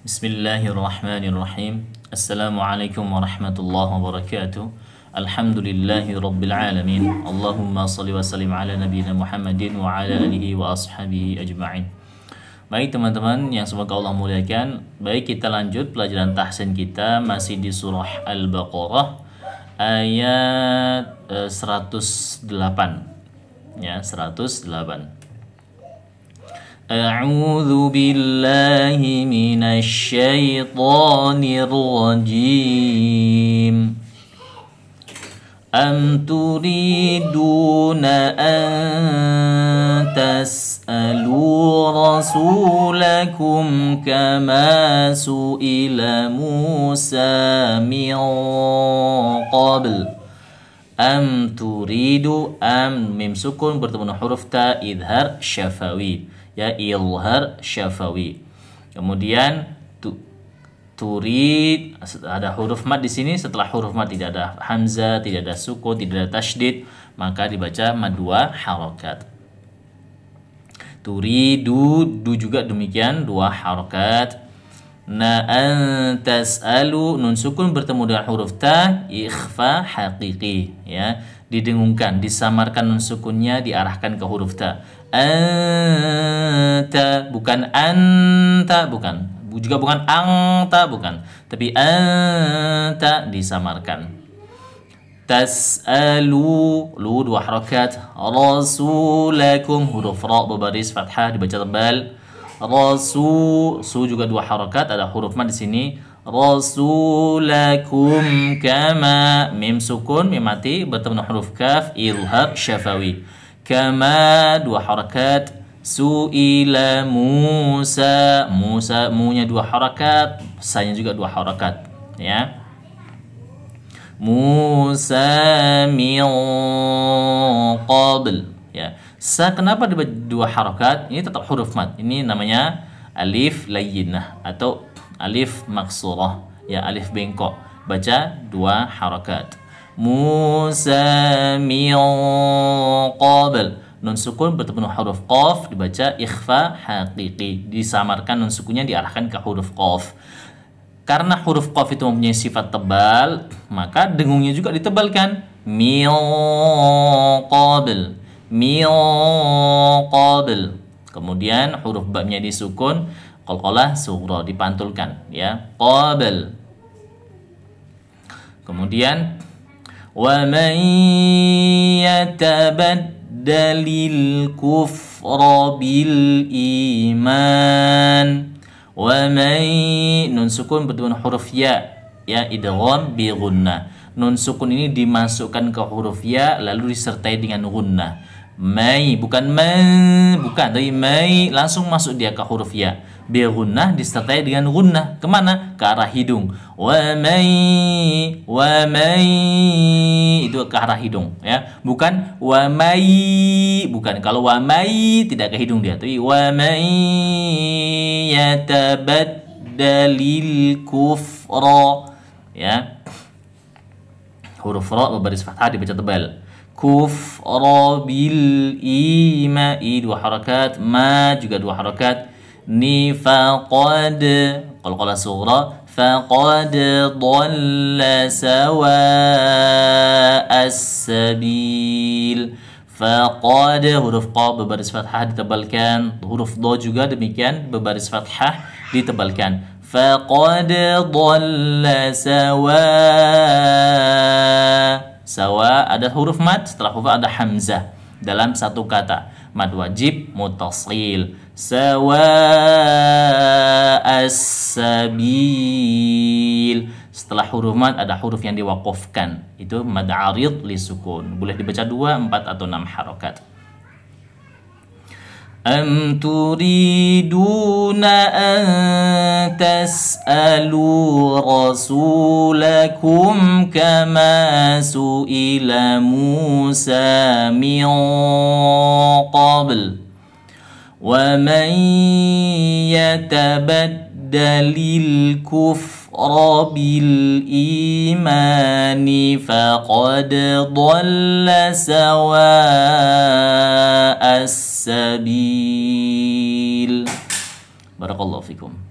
بسم الله الرحمن الرحيم السلام عليكم ورحمة الله وبركاته الحمد لله رب العالمين اللهم صل وسلم على نبينا محمد وعلى آله وأصحابه أجمعين Baik teman-teman yang semoga Allah muliakan Baik kita lanjut pelajaran tahsin kita Masih di surah Al-Baqarah Ayat 108 eh, Ya 108 أعوذ بالله من الشيطان الرجيم أم تريدون أن تسألوا رسولكم كما سئل موسى من قبل أم تريد أم ميم سكون bertemu تا إظهار شفوي ya ilhar syafawi kemudian tu, turid ada huruf mat di sini setelah huruf mat tidak ada hamzah tidak ada sukun tidak ada tasdid maka dibaca mad dua harokat turidu du juga demikian dua harokat na antasalu nun sukun bertemu dengan huruf ta ikhfa hakiki ya didengungkan disamarkan nun sukunnya diarahkan ke huruf ta anta bukan anta bukan juga bukan angta bukan tapi anta disamarkan tas'alu lu dua harakat rasulakum huruf ra berbaris fathah dibaca tebal Rasul su juga dua harokat ada huruf mad di sini rasulakum kama mim sukun mim mati bertemu huruf kaf ilhaq syafawi kama dua harakat suila Musa Musa munya dua harokat sanya juga dua harokat ya Musa min qabl Sa kenapa dibaca dua harokat? Ini tetap huruf mat. Ini namanya alif layyinah atau alif maksurah. Ya, alif bengkok. Baca dua harokat. Musa min qabl. Nun sukun bertemu huruf qaf dibaca ikhfa haqiqi. Disamarkan nun sukunnya diarahkan ke huruf qaf. Karena huruf qaf itu mempunyai sifat tebal, maka dengungnya juga ditebalkan. Min qabl min Kemudian huruf babnya disukun, qalqalah sughra dipantulkan ya. qabil. Kemudian wa man yatabaddalil kufra bil iman wa may nun sukun berdua huruf ya ya idgham bi gunnah nun sukun ini dimasukkan ke huruf ya lalu disertai dengan gunnah mai bukan mai bukan tapi mai langsung masuk dia ke huruf ya bi gunnah disertai dengan gunnah kemana ke arah hidung wa mai wa mai itu ke arah hidung ya bukan wa mai bukan kalau wa mai tidak ke hidung dia tapi wa mai yatabaddalil kufra ya huruf ra berbaris fathah dibaca tebal كفر را بيل إي ما إي دو حركات ما جوجا دو حركات ني فا قاد صغرى فقد ضل سواء السبيل فقد huruf q berbaris fathah ditebalkan huruf d juga فتحة berbaris fathah ditebalkan فقد ضل سواء sawa ada huruf mad setelah huruf ada hamzah dalam satu kata mad wajib mutasil sawa asabil setelah huruf mad ada huruf yang diwakifkan itu mad arid li sukun boleh dibaca dua, empat atau enam harokat am turiduna an tas سألوا رسولكم كما سئل موسى من قبل ومن يتبدل الكفر بالإيمان فقد ضل سواء السبيل بارك الله فيكم